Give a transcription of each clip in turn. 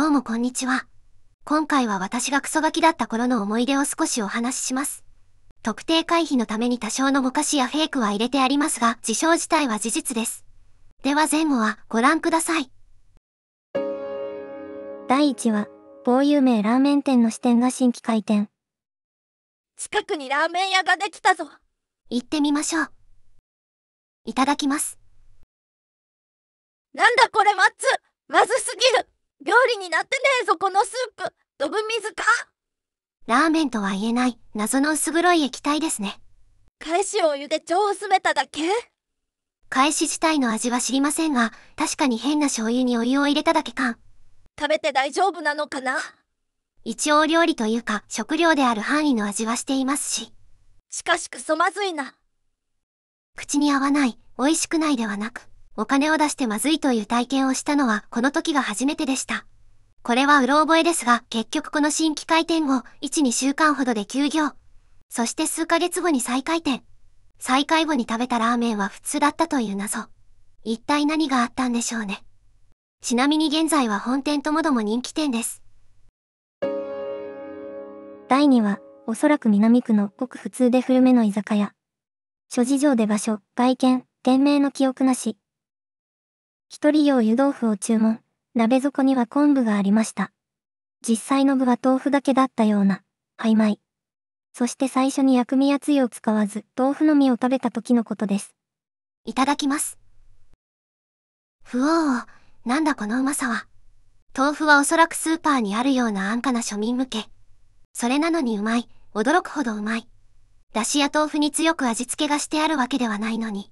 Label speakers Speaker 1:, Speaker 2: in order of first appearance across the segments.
Speaker 1: どうもこんにちは。今回は私がクソガキだった頃の思い出を少しお話しします。特定回避のために多少のぼかしやフェイクは入れてありますが、事象自体は事実です。では前後はご覧ください。第1話、某有名ラーメン店の支店が新規開店。近くにラーメン屋ができたぞ。行ってみましょう。いただきます。なんだこれマッツになってねえぞこのスープドブ水かラーメンとは言えない謎の薄黒い液体ですね返しお湯で超薄めただけ返し自体の味は知りませんが確かに変な醤油にお湯を入れただけか食べて大丈夫なのかな一応料理というか食料である範囲の味はしていますししかしくそまずいな口に合わない美味しくないではなくお金を出してまずいという体験をしたのはこの時が初めてでした。これはうろ覚えですが、結局この新規開店後、1、2週間ほどで休業。そして数ヶ月後に再開店。再開後に食べたラーメンは普通だったという謎。一体何があったんでしょうね。ちなみに現在は本店ともども人気店です。第2話、おそらく南区のごく普通で古めの居酒屋。諸事情で場所、外見、店名の記憶なし。一人用湯豆腐を注文。鍋底には昆布がありました。実際の具は豆腐だけだったような、曖昧。そして最初に薬味やつゆを使わず、豆腐の実を食べた時のことです。いただきます。ふおお、なんだこのうまさは。豆腐はおそらくスーパーにあるような安価な庶民向け。それなのにうまい、驚くほどうまい。だしや豆腐に強く味付けがしてあるわけではないのに。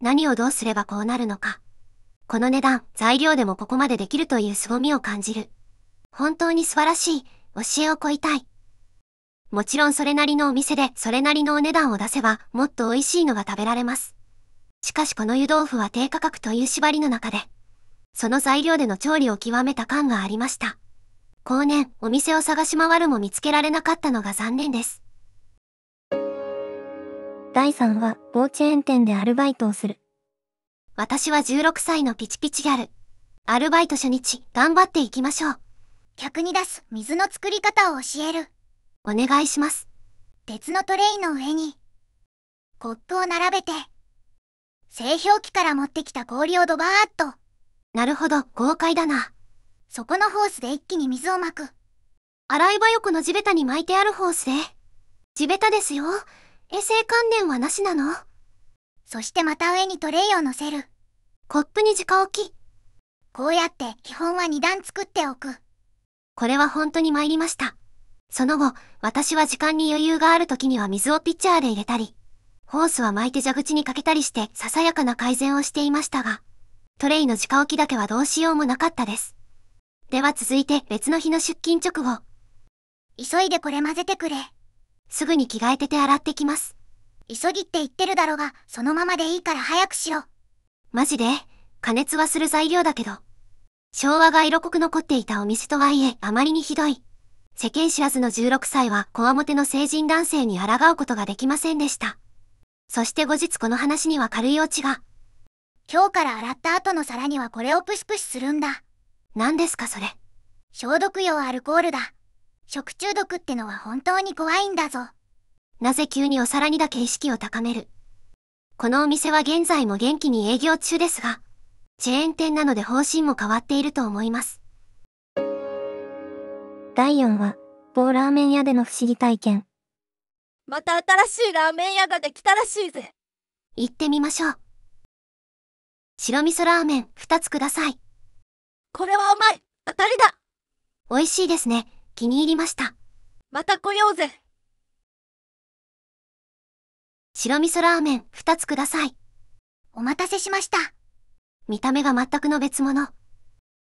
Speaker 1: 何をどうすればこうなるのか。この値段、材料でもここまでできるという凄みを感じる。本当に素晴らしい、教えを乞いたい。もちろんそれなりのお店でそれなりのお値段を出せばもっと美味しいのが食べられます。しかしこの湯豆腐は低価格という縛りの中で、その材料での調理を極めた感がありました。後年、お店を探し回るも見つけられなかったのが残念です。第3は、某チェーン店でアルバイトをする。私は16歳のピチピチギャル。アルバイト初日、頑張っていきましょう。客に出す水の作り方を教える。お願いします。鉄のトレイの上に、コップを並べて、製氷機から持ってきた氷をドバーっと。なるほど、豪快だな。そこのホースで一気に水をまく。洗い場横の地べたに巻いてあるホースで。地べたですよ。衛生関連はなしなのそしてまた上にトレイを乗せる。コップに直置き。こうやって基本は二段作っておく。これは本当に参りました。その後、私は時間に余裕がある時には水をピッチャーで入れたり、ホースは巻いて蛇口にかけたりしてささやかな改善をしていましたが、トレイの直置きだけはどうしようもなかったです。では続いて別の日の出勤直後。急いでこれ混ぜてくれ。すぐに着替えてて洗ってきます。急ぎって言ってるだろうが、そのままでいいから早くしろ。マジで加熱はする材料だけど。昭和が色濃く残っていたお店とはいえ、あまりにひどい。世間知らずの16歳は、こわもての成人男性に抗うことができませんでした。そして後日この話には軽いオチが。今日から洗った後の皿にはこれをプシプシするんだ。何ですかそれ。消毒用アルコールだ。食中毒ってのは本当に怖いんだぞ。なぜ急にお皿にだけ意識を高めるこのお店は現在も元気に営業中ですが、チェーン店なので方針も変わっていると思います。第4話、某ラーメン屋での不思議体験。また新しいラーメン屋ができたらしいぜ。行ってみましょう。白味噌ラーメン2つください。これは甘い。当たりだ。美味しいですね。気に入りました。また来ようぜ。白味噌ラーメン2つください。お待たせしました。見た目が全くの別物。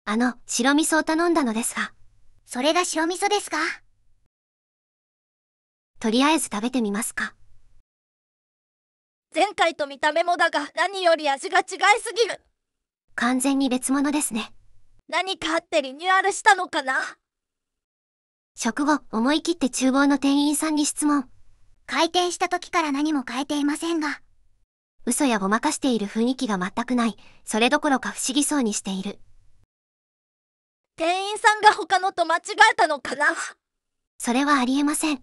Speaker 1: あの、白味噌を頼んだのですが。それが白味噌ですかとりあえず食べてみますか。前回と見た目もだが、何より味が違いすぎる。完全に別物ですね。何かあってリニューアルしたのかな食後、思い切って厨房の店員さんに質問。開店した時から何も変えていませんが。嘘やごまかしている雰囲気が全くない、それどころか不思議そうにしている。店員さんが他のと間違えたのかなそれはありえません。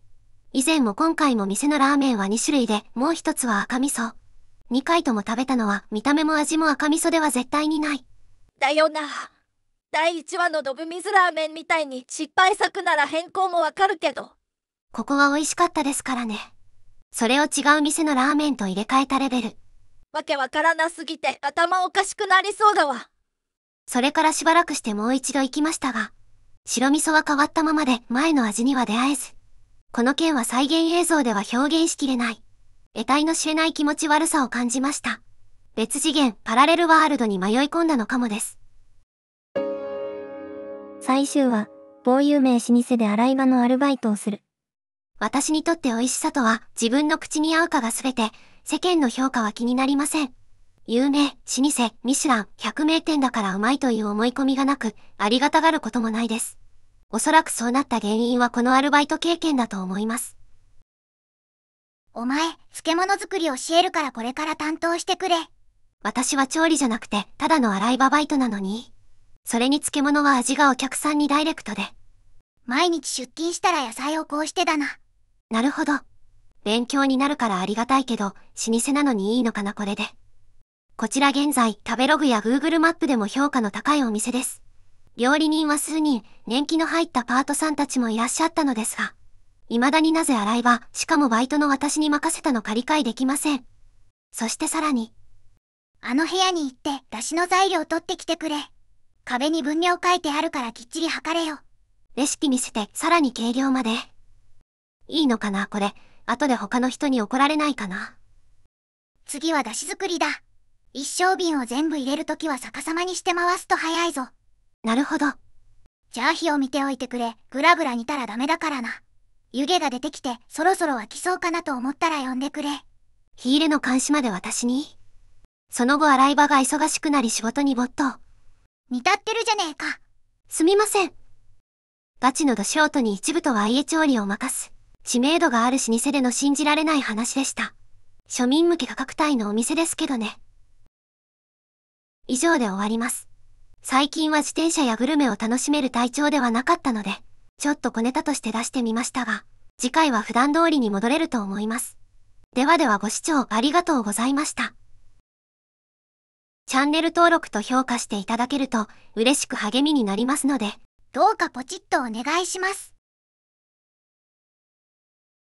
Speaker 1: 以前も今回も店のラーメンは2種類で、もう一つは赤味噌。2回とも食べたのは見た目も味も赤味噌では絶対にない。だよな。第1話のドブ水ラーメンみたいに失敗作なら変更もわかるけど。ここは美味しかったですからね。それを違う店のラーメンと入れ替えたレベル。わけわからなすぎて頭おかしくなりそうだわ。それからしばらくしてもう一度行きましたが、白味噌は変わったままで前の味には出会えず、この件は再現映像では表現しきれない、得体の知れない気持ち悪さを感じました。別次元、パラレルワールドに迷い込んだのかもです。最終は、某有名老舗で洗い場のアルバイトをする。私にとって美味しさとは自分の口に合うかが全て、世間の評価は気になりません。有名、老舗、ミシュラン、100名店だからうまいという思い込みがなく、ありがたがることもないです。おそらくそうなった原因はこのアルバイト経験だと思います。お前、漬物作り教えるからこれから担当してくれ。私は調理じゃなくて、ただの洗い場バイトなのに。それに漬物は味がお客さんにダイレクトで。毎日出勤したら野菜をこうしてだな。なるほど。勉強になるからありがたいけど、老舗なのにいいのかなこれで。こちら現在、食べログや Google マップでも評価の高いお店です。料理人は数人、年季の入ったパートさんたちもいらっしゃったのですが、未だになぜ洗い場、しかもバイトの私に任せたのか理解できません。そしてさらに、あの部屋に行って、出汁の材料を取ってきてくれ。壁に分量書いてあるからきっちり測れよ。レシピ見せて、さらに計量まで。いいのかな、これ。後で他の人に怒られないかな。次は出汁作りだ。一升瓶を全部入れるときは逆さまにして回すと早いぞ。なるほど。じゃあ火を見ておいてくれ。ぐらぐら煮たらダメだからな。湯気が出てきて、そろそろ沸きそうかなと思ったら呼んでくれ。火入れの監視まで私にその後洗い場が忙しくなり仕事に没頭。煮立ってるじゃねえか。すみません。ガチのドショに一部とはいえ調理を任す。知名度がある老舗での信じられない話でした。庶民向け価格帯のお店ですけどね。以上で終わります。最近は自転車やグルメを楽しめる体調ではなかったので、ちょっと小ネタとして出してみましたが、次回は普段通りに戻れると思います。ではではご視聴ありがとうございました。チャンネル登録と評価していただけると嬉しく励みになりますので、どうかポチッとお願いします。